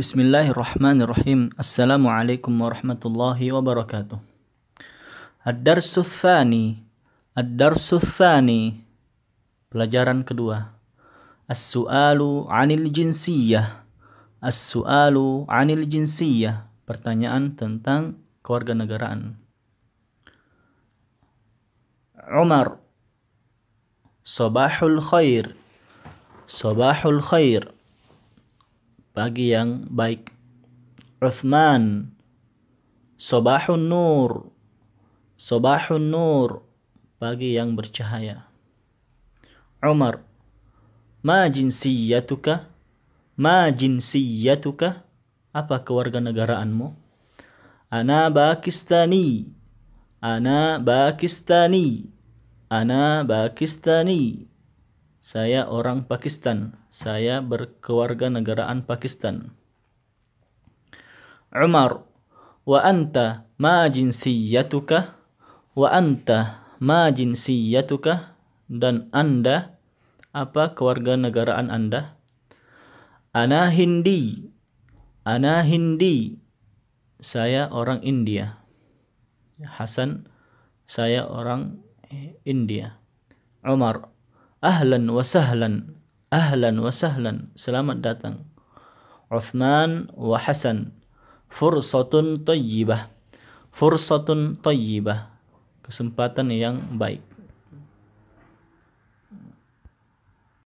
Bismillahirrahmanirrahim. Assalamualaikum warahmatullahi wabarakatuh. Ad-darsu tsani. Ad-darsu tsani. Pelajaran kedua. As-su'alu 'anil jinsiyah. As-su'alu 'anil jinsiyah. Pertanyaan tentang kewarganegaraan. Umar Sabahul Khair Sabahul Khair bagi yang baik. Uthman Sobahun Nur Sobahun Nur bagi yang bercahaya. Umar Ma jinsiyatuka Ma jinsiyatuka Apa kewarganegaraanmu? Ana Pakistani Ana Pakistani Ana Pakistani saya orang Pakistan. Saya berkeluarga negaraan Pakistan. Umar, wa anta ma jinsiyatuka? Wa anta ma jinsiyatuka? Dan Anda apa negaraan Anda? Ana Hindi. Ana Hindi. Saya orang India. Hasan, saya orang India. Umar, Ahlan wa sahlan. Ahlan wa sahlan. Selamat datang. Uthman wa Hasan. Fursatun tayyibah. Fursatun tayyibah. Kesempatan yang baik.